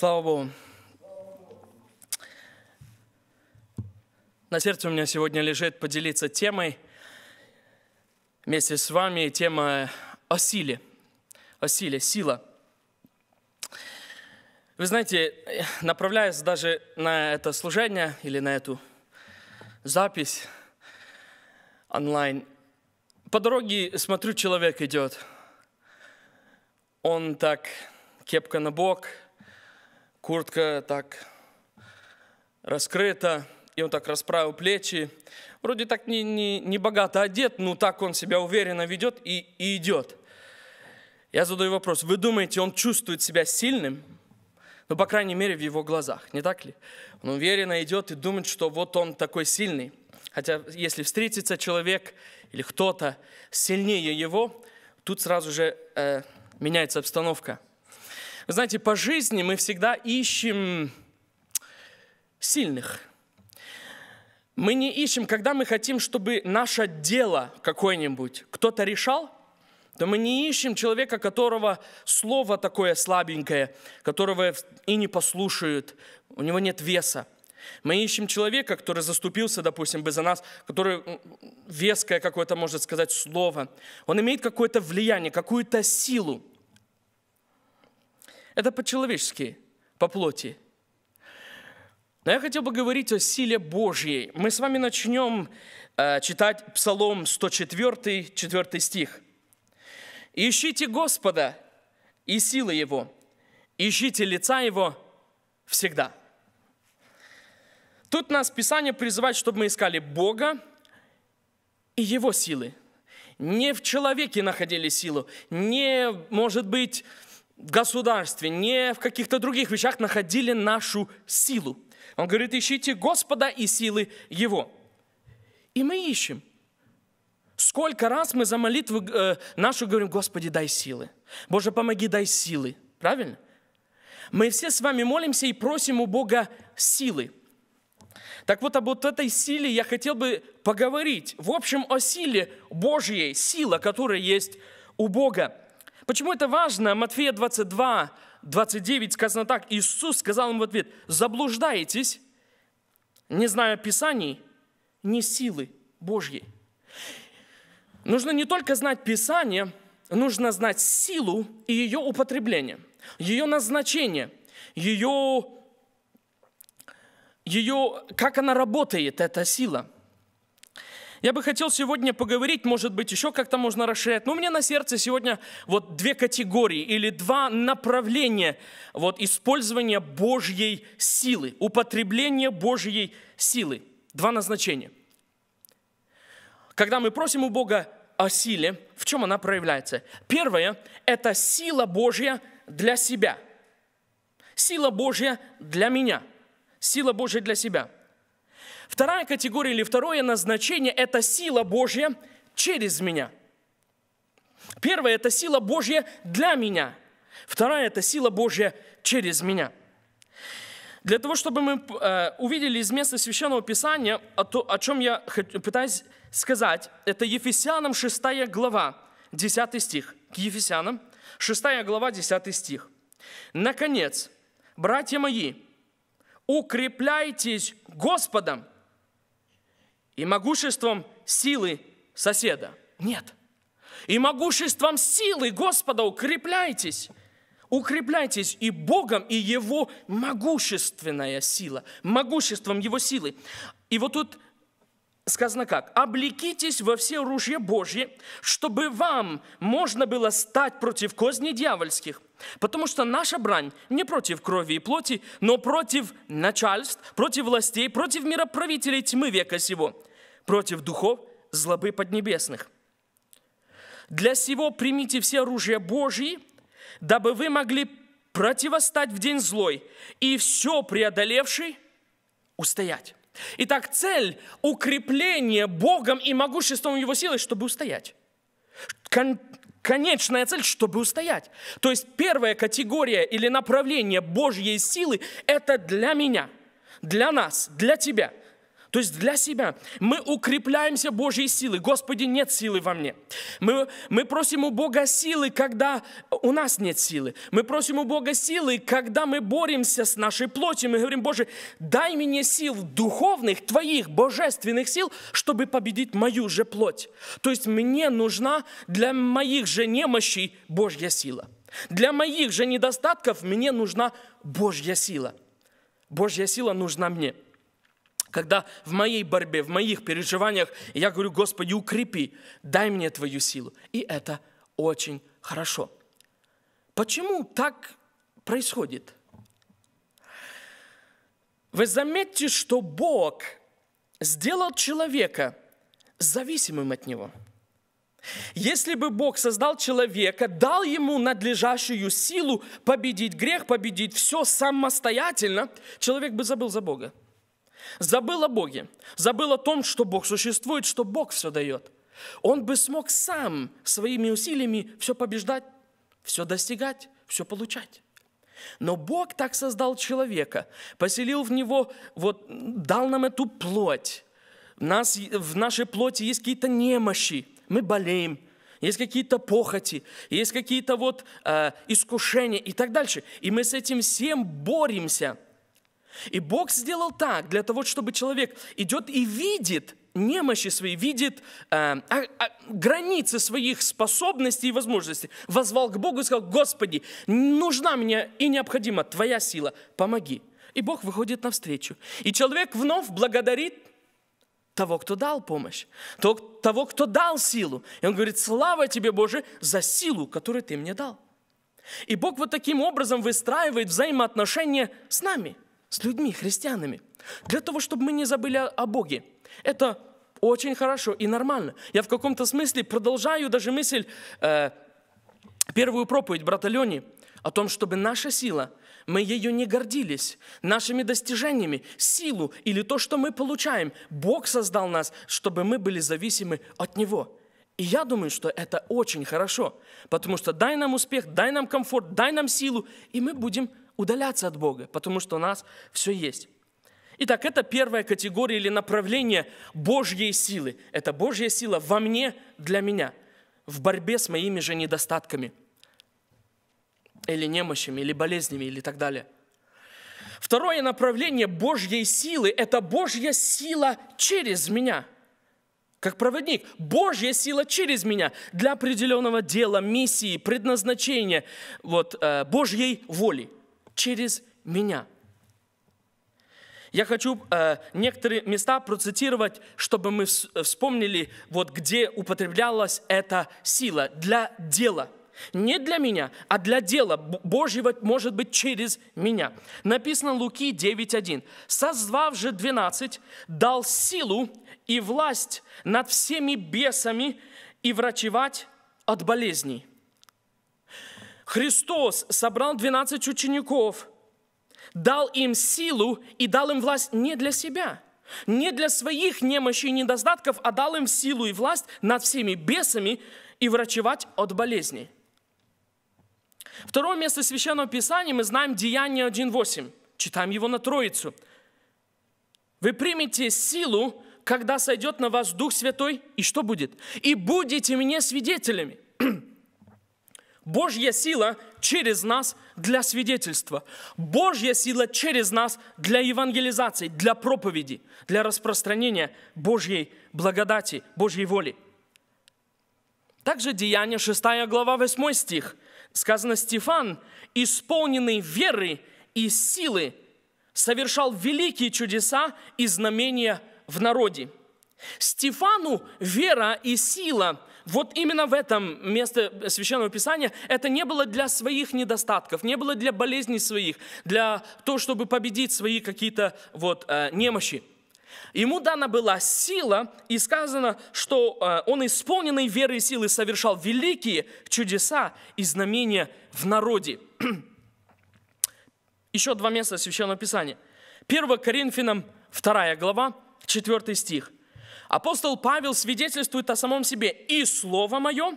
Слава Богу. На сердце у меня сегодня лежит поделиться темой вместе с вами. Тема о силе. О силе, сила. Вы знаете, направляясь даже на это служение или на эту запись онлайн, по дороге смотрю, человек идет. Он так кепка на бок – куртка так раскрыта, и он так расправил плечи. Вроде так не, не, не богато одет, но так он себя уверенно ведет и, и идет. Я задаю вопрос, вы думаете, он чувствует себя сильным? Ну, по крайней мере, в его глазах, не так ли? Он уверенно идет и думает, что вот он такой сильный. Хотя, если встретится человек или кто-то сильнее его, тут сразу же э, меняется обстановка – вы знаете, по жизни мы всегда ищем сильных. Мы не ищем, когда мы хотим, чтобы наше дело какое-нибудь кто-то решал, то мы не ищем человека, которого слово такое слабенькое, которого и не послушают, у него нет веса. Мы ищем человека, который заступился, допустим, бы за нас, который веское какое-то, может сказать, слово. Он имеет какое-то влияние, какую-то силу. Это по-человечески, по плоти. Но я хотел бы говорить о силе Божьей. Мы с вами начнем э, читать Псалом 104, 4 стих. «Ищите Господа и силы Его, ищите лица Его всегда». Тут нас Писание призывает, чтобы мы искали Бога и Его силы. Не в человеке находили силу, не, может быть, в государстве, не в каких-то других вещах находили нашу силу. Он говорит, ищите Господа и силы Его. И мы ищем. Сколько раз мы за молитву э, нашу говорим, Господи, дай силы. Боже, помоги, дай силы. Правильно? Мы все с вами молимся и просим у Бога силы. Так вот, об вот этой силе я хотел бы поговорить. В общем, о силе Божьей, сила, которая есть у Бога. Почему это важно? Матфея 22, 29 сказано так. Иисус сказал им в ответ, заблуждаетесь, не зная Писаний, не силы Божьей. Нужно не только знать Писание, нужно знать силу и ее употребление, ее назначение, ее, ее как она работает, эта сила – я бы хотел сегодня поговорить, может быть, еще как-то можно расширять, но у меня на сердце сегодня вот две категории или два направления вот, использования Божьей силы, употребления Божьей силы. Два назначения. Когда мы просим у Бога о силе, в чем она проявляется? Первое – это сила Божья для себя. Сила Божья для меня. Сила Божья для себя – Вторая категория или второе назначение – это сила Божья через меня. Первая – это сила Божья для меня. Вторая – это сила Божья через меня. Для того, чтобы мы э, увидели из места Священного Писания, о чем я пытаюсь сказать, это Ефесянам 6 глава, 10 стих. К Ефесянам 6 глава, 10 стих. «Наконец, братья мои, укрепляйтесь Господом и могуществом силы соседа. Нет. И могуществом силы Господа укрепляйтесь. Укрепляйтесь и Богом, и Его могущественная сила, могуществом Его силы. И вот тут сказано как? «Облекитесь во все оружие Божье, чтобы вам можно было стать против козней дьявольских, потому что наша брань не против крови и плоти, но против начальств, против властей, против мироправителей тьмы века сего» против духов злобы поднебесных. Для сего примите все оружие Божьи, дабы вы могли противостать в день злой и все преодолевший устоять. Итак, цель – укрепление Богом и могуществом Его силы, чтобы устоять. Кон конечная цель, чтобы устоять. То есть первая категория или направление Божьей силы – это для меня, для нас, для тебя – то есть для себя мы укрепляемся Божьей силой. Господи, нет силы во мне. Мы, мы просим у Бога силы, когда у нас нет силы. Мы просим у Бога силы, когда мы боремся с нашей плотью. Мы говорим, Боже, дай мне сил духовных, Твоих, божественных сил, чтобы победить мою же плоть. То есть мне нужна для моих же немощей Божья сила. Для моих же недостатков мне нужна Божья сила. Божья сила нужна мне когда в моей борьбе, в моих переживаниях я говорю, Господи, укрепи, дай мне Твою силу. И это очень хорошо. Почему так происходит? Вы заметите, что Бог сделал человека зависимым от Него. Если бы Бог создал человека, дал ему надлежащую силу победить грех, победить все самостоятельно, человек бы забыл за Бога. Забыл о Боге, забыл о том, что Бог существует, что Бог все дает. Он бы смог сам своими усилиями все побеждать, все достигать, все получать. Но Бог так создал человека, поселил в него, вот дал нам эту плоть. В, нас, в нашей плоти есть какие-то немощи, мы болеем, есть какие-то похоти, есть какие-то вот э, искушения и так дальше. И мы с этим всем боремся – и Бог сделал так, для того, чтобы человек идет и видит немощи свои, видит э, а, а, границы своих способностей и возможностей. Возвал к Богу и сказал, Господи, нужна мне и необходима Твоя сила, помоги. И Бог выходит навстречу. И человек вновь благодарит того, кто дал помощь, того, кто дал силу. И он говорит, слава тебе, Боже, за силу, которую ты мне дал. И Бог вот таким образом выстраивает взаимоотношения с нами – с людьми, христианами, для того, чтобы мы не забыли о Боге. Это очень хорошо и нормально. Я в каком-то смысле продолжаю даже мысль, э, первую проповедь брата Лени, о том, чтобы наша сила, мы ее не гордились, нашими достижениями, силу или то, что мы получаем. Бог создал нас, чтобы мы были зависимы от Него. И я думаю, что это очень хорошо, потому что дай нам успех, дай нам комфорт, дай нам силу, и мы будем удаляться от Бога, потому что у нас все есть. Итак, это первая категория или направление Божьей силы. Это Божья сила во мне, для меня, в борьбе с моими же недостатками или немощами, или болезнями, или так далее. Второе направление Божьей силы – это Божья сила через меня, как проводник. Божья сила через меня для определенного дела, миссии, предназначения, вот, э, Божьей воли – через меня. Я хочу э, некоторые места процитировать, чтобы мы вспомнили, вот где употреблялась эта сила для дела. Не для меня, а для дела Божьего, может быть, через меня. Написано Луки 9.1. «Созвав же двенадцать, дал силу и власть над всеми бесами и врачевать от болезней». Христос собрал 12 учеников, дал им силу и дал им власть не для себя, не для своих немощей и недостатков, а дал им силу и власть над всеми бесами и врачевать от болезней. Второе место Священного Писания мы знаем Деяние 1.8. Читаем его на Троицу. «Вы примете силу, когда сойдет на вас Дух Святой, и что будет? И будете мне свидетелями». Божья сила через нас для свидетельства. Божья сила через нас для евангелизации, для проповеди, для распространения Божьей благодати, Божьей воли. Также Деяние 6 глава 8 стих. Сказано, Стефан, исполненный веры и силы, совершал великие чудеса и знамения в народе. Стефану вера и сила вот именно в этом месте э, Священного Писания это не было для своих недостатков, не было для болезней своих, для того, чтобы победить свои какие-то вот э, немощи. Ему дана была сила, и сказано, что э, он исполненный веры и силы совершал великие чудеса и знамения в народе. Еще два места Священного Писания. 1 Коринфянам 2 глава, 4 стих – Апостол Павел свидетельствует о самом себе «И слово мое,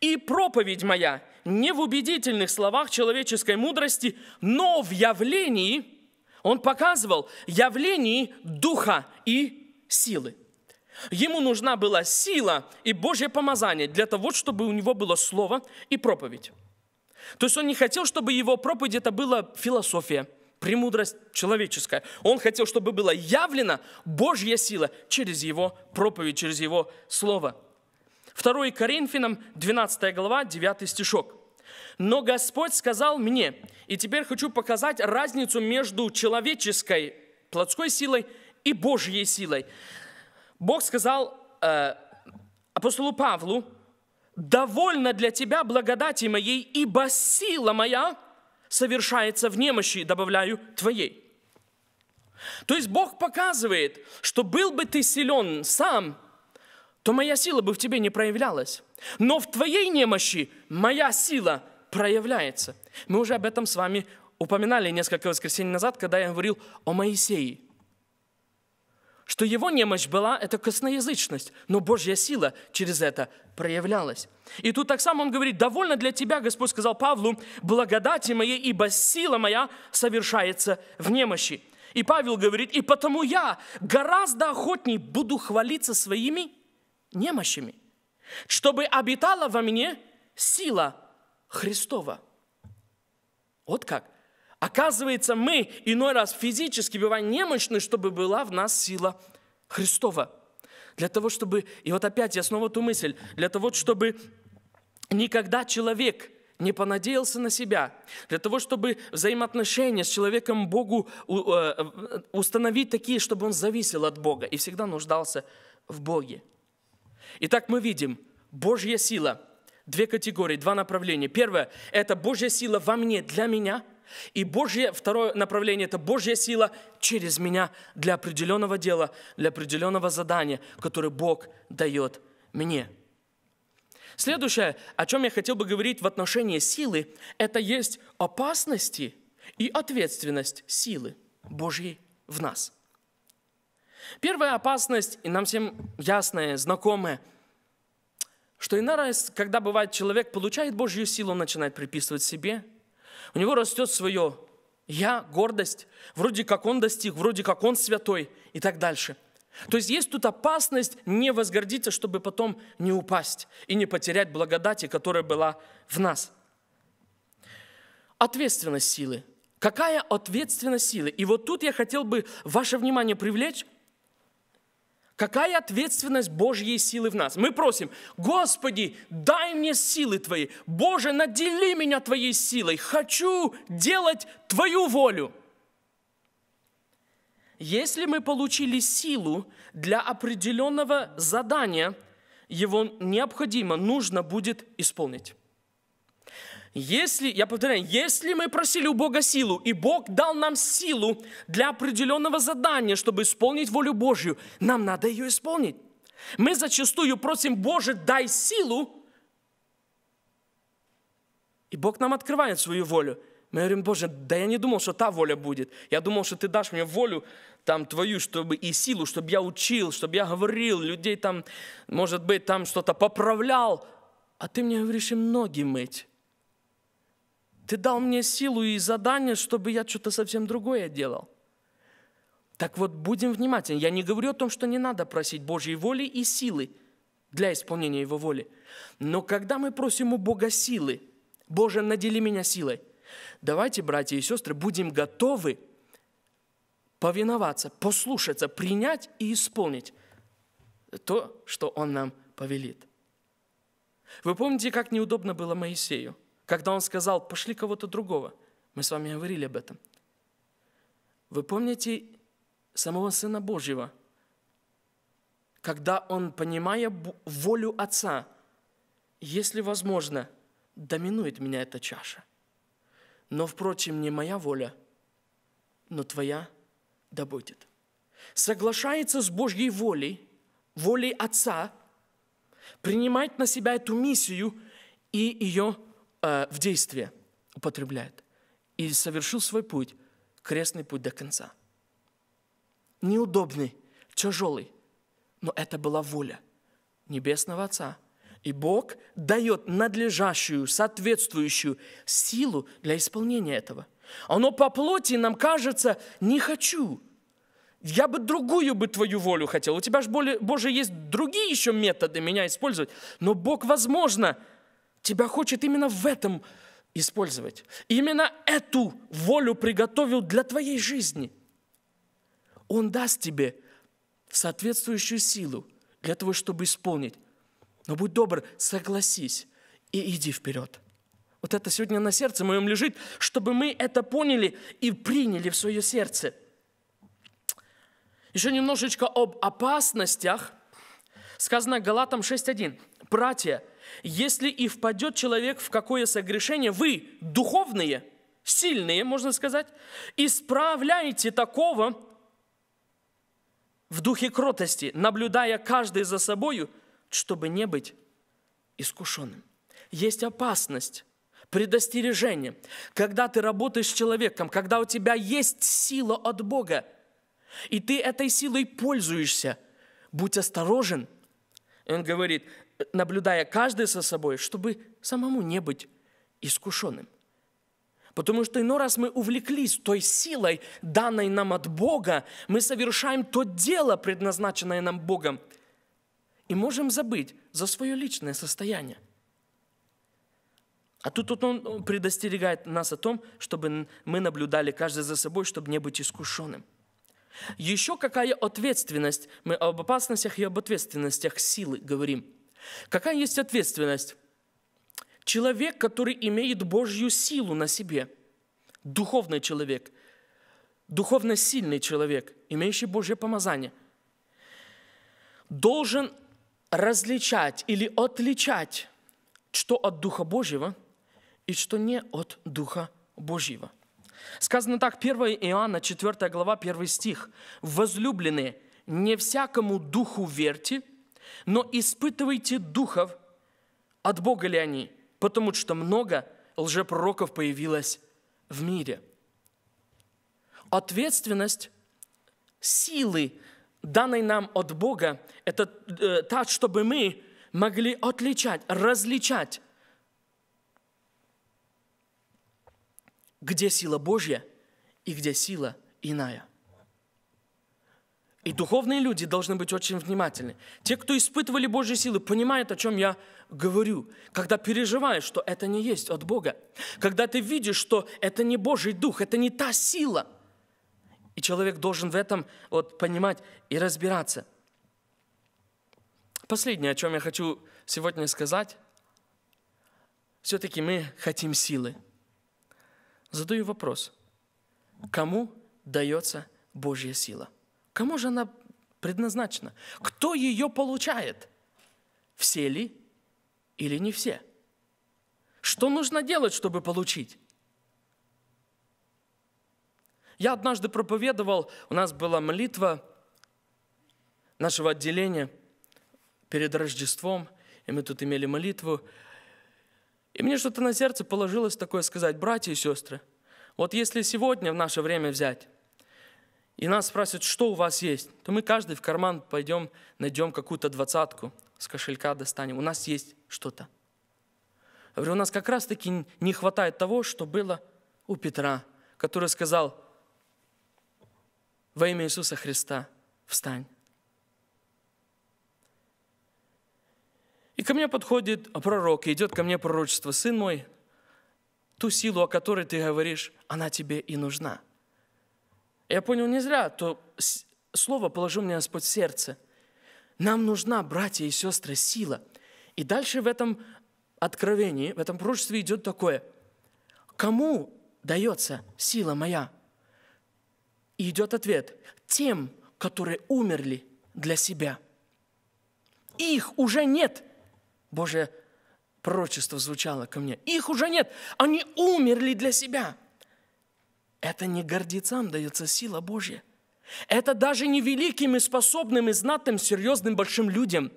и проповедь моя не в убедительных словах человеческой мудрости, но в явлении, он показывал, явлении духа и силы. Ему нужна была сила и Божье помазание для того, чтобы у него было слово и проповедь. То есть он не хотел, чтобы его проповедь это была философия – премудрость человеческая. Он хотел, чтобы была явлена Божья сила через его проповедь, через его слово. 2 Коринфянам, 12 глава, 9 стишок. «Но Господь сказал мне, и теперь хочу показать разницу между человеческой плотской силой и Божьей силой. Бог сказал э, апостолу Павлу, «Довольно для тебя благодати моей, ибо сила моя – совершается в немощи, добавляю, твоей. То есть Бог показывает, что был бы ты силен сам, то моя сила бы в тебе не проявлялась. Но в твоей немощи моя сила проявляется. Мы уже об этом с вами упоминали несколько воскресений назад, когда я говорил о Моисее что его немощь была – это косноязычность, но Божья сила через это проявлялась. И тут так само он говорит, «Довольно для тебя, Господь сказал Павлу, благодати моей, ибо сила моя совершается в немощи». И Павел говорит, «И потому я гораздо охотней буду хвалиться своими немощами, чтобы обитала во мне сила Христова». Вот как – Оказывается, мы иной раз физически бываем немощны, чтобы была в нас сила Христова. Для того, чтобы, и вот опять я снова ту мысль, для того, чтобы никогда человек не понадеялся на себя, для того, чтобы взаимоотношения с человеком Богу э, установить такие, чтобы он зависел от Бога и всегда нуждался в Боге. Итак, мы видим, Божья сила, две категории, два направления. Первое – это Божья сила во мне, для меня – и Божье, второе направление – это Божья сила через меня для определенного дела, для определенного задания, которое Бог дает мне. Следующее, о чем я хотел бы говорить в отношении силы, это есть опасности и ответственность силы Божьей в нас. Первая опасность, и нам всем ясная, знакомая – что иногда, когда бывает человек получает Божью силу, он начинает приписывать себе – у него растет свое «я», гордость, вроде как он достиг, вроде как он святой и так дальше. То есть есть тут опасность не возгордиться, чтобы потом не упасть и не потерять благодати, которая была в нас. Ответственность силы. Какая ответственность силы? И вот тут я хотел бы ваше внимание привлечь Какая ответственность Божьей силы в нас? Мы просим, Господи, дай мне силы Твои. Боже, надели меня Твоей силой. Хочу делать Твою волю. Если мы получили силу для определенного задания, его необходимо, нужно будет исполнить. Если, я повторяю, если мы просили у Бога силу, и Бог дал нам силу для определенного задания, чтобы исполнить волю Божью, нам надо ее исполнить. Мы зачастую просим, Боже, дай силу, и Бог нам открывает свою волю. Мы говорим, Боже, да я не думал, что та воля будет. Я думал, что ты дашь мне волю там твою, чтобы и силу, чтобы я учил, чтобы я говорил, людей там, может быть, там что-то поправлял. А ты мне говоришь, им ноги мыть. Ты дал мне силу и задание, чтобы я что-то совсем другое делал. Так вот, будем внимательны. Я не говорю о том, что не надо просить Божьей воли и силы для исполнения Его воли. Но когда мы просим у Бога силы, Боже, надели меня силой, давайте, братья и сестры, будем готовы повиноваться, послушаться, принять и исполнить то, что Он нам повелит. Вы помните, как неудобно было Моисею – когда он сказал, пошли кого-то другого, мы с вами говорили об этом. Вы помните самого Сына Божьего, когда он, понимая волю Отца, если возможно, доминует меня эта чаша. Но, впрочем, не моя воля, но твоя да будет. Соглашается с Божьей волей, волей Отца, принимает на себя эту миссию и ее Э, в действие употребляет. И совершил свой путь, крестный путь до конца. Неудобный, тяжелый, но это была воля Небесного Отца. И Бог дает надлежащую, соответствующую силу для исполнения этого. Оно по плоти нам кажется «не хочу», я бы другую бы твою волю хотел. У тебя же, Боже, есть другие еще методы меня использовать. Но Бог, возможно, тебя хочет именно в этом использовать. Именно эту волю приготовил для твоей жизни. Он даст тебе соответствующую силу для того, чтобы исполнить. Но будь добр, согласись и иди вперед. Вот это сегодня на сердце моем лежит, чтобы мы это поняли и приняли в свое сердце. Еще немножечко об опасностях. Сказано Галатам 6.1. «Братья, если и впадет человек в какое согрешение, вы, духовные, сильные, можно сказать, исправляете такого в духе кротости, наблюдая каждый за собою, чтобы не быть искушенным. Есть опасность предостережение. Когда ты работаешь с человеком, когда у тебя есть сила от Бога, и ты этой силой пользуешься, будь осторожен. Он говорит, наблюдая каждый за собой, чтобы самому не быть искушенным. Потому что иной раз мы увлеклись той силой, данной нам от Бога, мы совершаем то дело, предназначенное нам Богом, и можем забыть за свое личное состояние. А тут вот он предостерегает нас о том, чтобы мы наблюдали каждый за собой, чтобы не быть искушенным. Еще какая ответственность, мы об опасностях и об ответственностях силы говорим – Какая есть ответственность? Человек, который имеет Божью силу на себе, духовный человек, духовно сильный человек, имеющий Божье помазание, должен различать или отличать, что от Духа Божьего и что не от Духа Божьего. Сказано так, 1 Иоанна, 4 глава, 1 стих. «Возлюбленные, не всякому духу верьте, но испытывайте духов, от Бога ли они, потому что много лжепророков появилось в мире. Ответственность силы, данной нам от Бога, это э, так, чтобы мы могли отличать, различать, где сила Божья и где сила иная. И духовные люди должны быть очень внимательны. Те, кто испытывали Божьи силы, понимают, о чем я говорю. Когда переживаешь, что это не есть от Бога. Когда ты видишь, что это не Божий Дух, это не та сила. И человек должен в этом вот понимать и разбираться. Последнее, о чем я хочу сегодня сказать. Все-таки мы хотим силы. Задаю вопрос. Кому дается Божья сила? Кому же она предназначена? Кто ее получает? Все ли или не все? Что нужно делать, чтобы получить? Я однажды проповедовал, у нас была молитва нашего отделения перед Рождеством, и мы тут имели молитву. И мне что-то на сердце положилось такое сказать, братья и сестры, вот если сегодня в наше время взять, и нас спросят, что у вас есть, то мы каждый в карман пойдем, найдем какую-то двадцатку, с кошелька достанем. У нас есть что-то. Я говорю, у нас как раз-таки не хватает того, что было у Петра, который сказал, во имя Иисуса Христа встань. И ко мне подходит пророк, и идет ко мне пророчество, сын мой, ту силу, о которой ты говоришь, она тебе и нужна – я понял не зря, то слово положил мне Господь в сердце. Нам нужна, братья и сестры, сила. И дальше в этом откровении, в этом пророчестве идет такое. Кому дается сила моя? И идет ответ. Тем, которые умерли для себя. Их уже нет. Божье пророчество звучало ко мне. Их уже нет. Они умерли для себя. Это не гордецам дается сила Божья. Это даже не великим и способным, и знатным, серьезным, большим людям.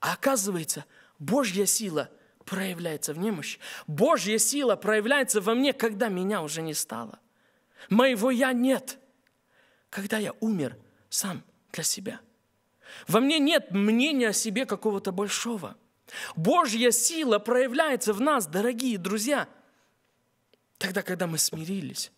А оказывается, Божья сила проявляется в немощи. Божья сила проявляется во мне, когда меня уже не стало. Моего «я» нет. Когда я умер сам для себя. Во мне нет мнения о себе какого-то большого. Божья сила проявляется в нас, дорогие друзья, тогда, когда мы смирились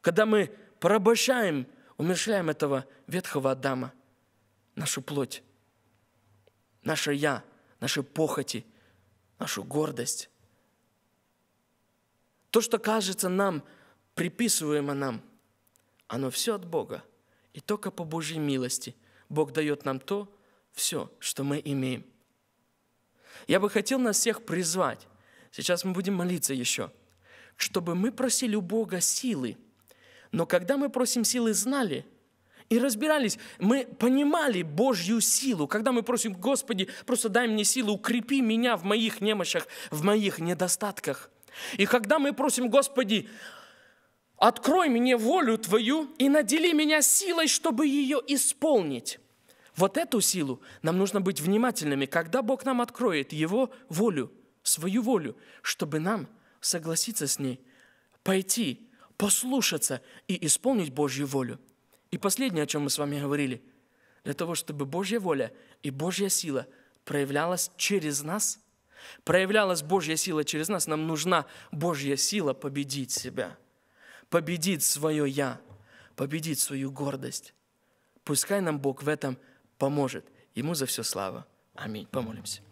когда мы порабощаем, умершляем этого ветхого Адама, нашу плоть, наше «я», наши похоти, нашу гордость. То, что кажется нам, приписываемо нам, оно все от Бога. И только по Божьей милости Бог дает нам то, все, что мы имеем. Я бы хотел нас всех призвать, сейчас мы будем молиться еще, чтобы мы просили у Бога силы – но когда мы просим силы, знали и разбирались, мы понимали Божью силу. Когда мы просим, Господи, просто дай мне силу, укрепи меня в моих немощах, в моих недостатках. И когда мы просим, Господи, открой мне волю Твою и надели меня силой, чтобы ее исполнить. Вот эту силу нам нужно быть внимательными, когда Бог нам откроет Его волю, свою волю, чтобы нам согласиться с ней, пойти послушаться и исполнить Божью волю. И последнее, о чем мы с вами говорили, для того, чтобы Божья воля и Божья сила проявлялась через нас, проявлялась Божья сила через нас, нам нужна Божья сила победить себя, победить свое «я», победить свою гордость. Пускай нам Бог в этом поможет. Ему за все слава. Аминь. Помолимся.